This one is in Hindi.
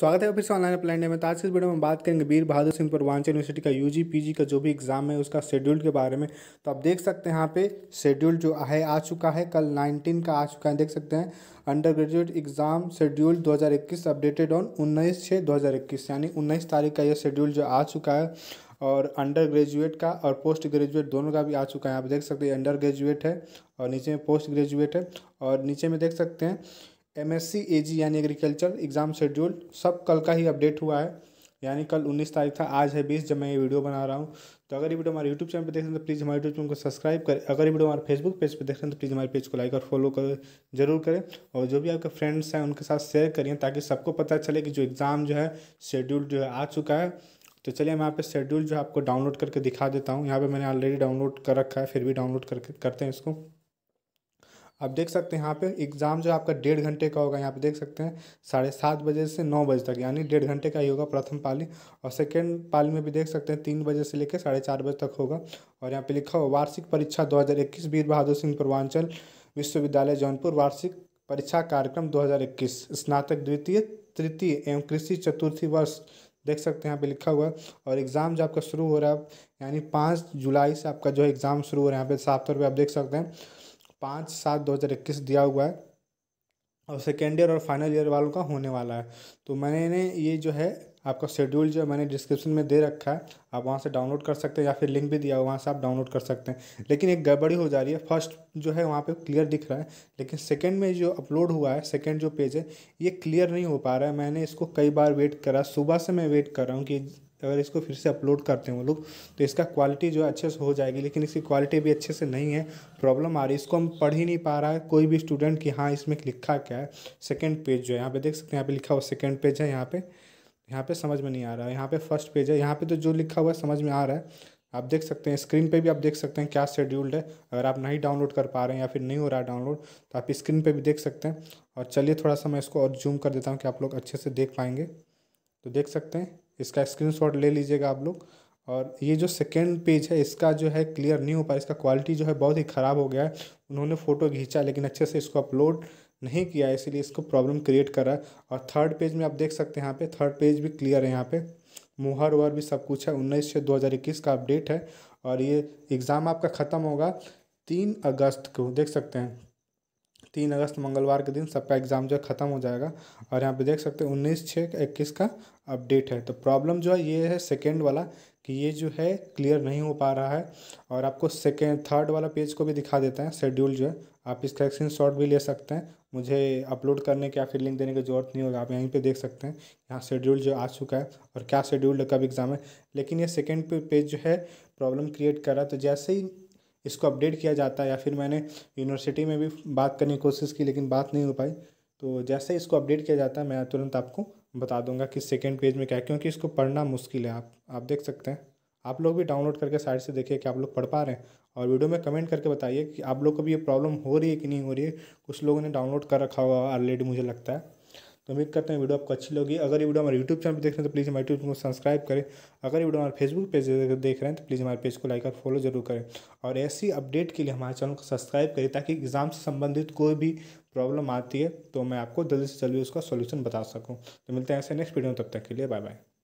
स्वागत है फिर से ऑनलाइन अपलाइन में तो आज के इस वीडियो में बात करेंगे वीर बहादुर सिंह पूर्वांचल यूनिवर्सिटी का यूजी पीजी का जो भी एग्ज़ाम है उसका शेड्यूल के बारे में तो आप देख सकते हैं यहाँ पे शेड्यूल जो है आ चुका है कल 19 का आ चुका है देख सकते हैं undergraduate exam schedule 2021 updated on उन्नीस छः दो यानी उन्नीस तारीख का यह शेड्यूल जो आ चुका है और अंडर ग्रेजुएट का और पोस्ट ग्रेजुएट दोनों का भी आ चुका है आप देख सकते हैं अंडर ग्रेजुएट है और नीचे में पोस्ट ग्रेजुएट है और नीचे में देख सकते हैं एम एस यानी एग्रीकल्चर एग्ज़ाम शेड्यूल सब कल का ही अपडेट हुआ है यानी कल 19 तारीख था आज है 20 जब मैं ये वीडियो बना रहा हूँ तो अगर ये वीडियो हमारे यूट्यूब चैनल पर देख रहे हैं तो प्लीज़ हमारे यूट्यूब चैनल को सब्सक्राइब करें अगर ये वीडियो हमारे फेसबुक पेज पर देख रहे हैं तो प्लीज़ हमारे पेज को लाइक और फॉलो करें जरूर करें और जो भी आपके फ्रेंड्स हैं उनके साथ शेयर करें ताकि सबको पता चले कि जो एग्ज़ाम जो है शेड्यूल जो है आ चुका है तो चलिए मैं यहाँ पे शेड्यूल जो है आपको डाउनलोड करके दिखा देता हूँ यहाँ पे मैंने ऑलरेडी डाउनलोड कर रखा है फिर भी डाउनलोड करके करते हैं इसको आप देख सकते हैं यहाँ पे एग्ज़ाम जो आपका डेढ़ घंटे का होगा यहाँ पे देख सकते हैं साढ़े सात बजे से नौ बजे तक यानी डेढ़ घंटे का ही होगा प्रथम पाली और सेकेंड पाली में भी देख सकते हैं तीन बजे से लेकर साढ़े चार बजे तक होगा और यहाँ पे लिखा हुआ वार्षिक परीक्षा दो वीर बहादुर सिंह पूर्वांचल विश्वविद्यालय जौनपुर वार्षिक परीक्षा कार्यक्रम इक्कीस स्नातक द्वितीय तृतीय एवं कृषि चतुर्थी वर्ष देख सकते हैं यहाँ पे लिखा हुआ और एग्ज़ाम जो आपका शुरू हो रहा है यानी पाँच जुलाई से आपका जो एग्ज़ाम शुरू हो रहा है यहाँ पे साफ तौर पर आप देख सकते हैं पाँच सात दो हज़ार इक्कीस दिया हुआ है और सेकेंड ईयर और फाइनल ईयर वालों का होने वाला है तो मैंने ये जो है आपका शेड्यूल जो है मैंने डिस्क्रिप्शन में दे रखा है आप वहाँ से डाउनलोड कर सकते हैं या फिर लिंक भी दिया हुआ वहाँ से आप डाउनलोड कर सकते हैं लेकिन एक गड़बड़ी हो जा रही है फर्स्ट जो है वहाँ पे क्लियर दिख रहा है लेकिन सेकंड में जो अपलोड हुआ है सेकंड जो पेज है ये क्लियर नहीं हो पा रहा है मैंने इसको कई बार वेट करा सुबह से मैं वेट कर रहा हूँ कि अगर इसको फिर से अपलोड करते हैं वो लोग तो इसका क्वालिटी जो है अच्छे से हो जाएगी लेकिन इसकी क्वालिटी भी अच्छे से नहीं है प्रॉब्लम आ रही है इसको हम पढ़ ही नहीं पा रहा है कोई भी स्टूडेंट कि हाँ इसमें लिखा क्या है सेकेंड पेज जो है यहाँ पे देख सकते हैं यहाँ पे लिखा हुआ सेकेंड पेज है यहाँ पे यहाँ पे समझ में नहीं आ रहा है यहाँ पे फर्स्ट पेज है यहाँ पे तो जो लिखा हुआ है समझ में आ रहा है आप देख सकते हैं स्क्रीन पे भी आप देख सकते हैं क्या शेड्यूल्ड है अगर आप नहीं डाउनलोड कर पा रहे हैं या फिर नहीं हो रहा है डाउनलोड तो आप स्क्रीन पे भी देख सकते हैं और चलिए थोड़ा सा मैं इसको और जूम कर देता हूँ कि आप लोग अच्छे से देख पाएंगे तो देख सकते हैं इसका स्क्रीनशॉट ले लीजिएगा आप लोग और ये जो सेकेंड पेज है इसका जो है क्लियर नहीं हो पाया इसका क्वालिटी जो है बहुत ही ख़राब हो गया है उन्होंने फ़ोटो खींचा लेकिन अच्छे से इसको अपलोड नहीं किया इसीलिए इसको प्रॉब्लम क्रिएट करा है और थर्ड पेज में आप देख सकते हैं यहाँ पे थर्ड पेज भी क्लियर है यहाँ पे मुहर वहर भी सब कुछ है उन्नीस से दो हज़ार इक्कीस का अपडेट है और ये एग्ज़ाम आपका ख़त्म होगा तीन अगस्त को देख सकते हैं तीन अगस्त मंगलवार के दिन सबका एग्ज़ाम जो है ख़त्म हो जाएगा और यहाँ पे देख सकते हैं उन्नीस छः इक्कीस का अपडेट है तो प्रॉब्लम जो है ये है सेकेंड वाला कि ये जो है क्लियर नहीं हो पा रहा है और आपको सेकेंड थर्ड वाला पेज को भी दिखा देते हैं शेड्यूल जो है आप इसका एक स्क्रीन भी ले सकते हैं मुझे अपलोड करने के या फिर लिंक देने की जरूरत नहीं होगी आप यहीं पे देख सकते हैं यहाँ शेड्यूल जो आ चुका है और क्या शेड्यूल कब एग्ज़ाम है लेकिन ये सेकेंड पेज जो है प्रॉब्लम क्रिएट कर रहा है तो जैसे ही इसको अपडेट किया जाता है या फिर मैंने यूनिवर्सिटी में भी बात करने की कोशिश की लेकिन बात नहीं हो पाई तो जैसे इसको अपडेट किया जाता है मैं तुरंत आपको बता दूंगा कि सेकेंड पेज में क्या है क्योंकि इसको पढ़ना मुश्किल है आप आप देख सकते हैं आप लोग भी डाउनलोड करके साइड से देखिए कि आप लोग पढ़ पा रहे हैं और वीडियो में कमेंट करके बताइए कि आप लोग को भी ये प्रॉब्लम हो रही है कि नहीं हो रही है कुछ लोगों ने डाउनलोड कर रखा होगा ऑलरेडी मुझे लगता है तो उम्मीद करते हैं वीडियो आपको अच्छी लगी अगर ये वीडियो हमारे यूट्यूब चैनल पर देख रहे हैं तो प्लीज़ हमारे यूट्यूब को सब्सक्राइब करें अगर ये वीडियो हमारे फेसबुक पेज देख रहे हैं तो प्लीज़ हमारे पेज को लाइक और फॉलो जरूर करें और ऐसी अपडेट के लिए हमारे चैनल को सब्सक्राइब करें ताकि एग्ज़ाम से संबंधित कोई भी प्रॉब्लम आती है तो मैं आपको जल्दी से जल्दी उसका सोल्यूशन बता सकूँ तो मिलते हैं ऐसे नेक्स्ट वीडियो तब तक के लिए बाय बाय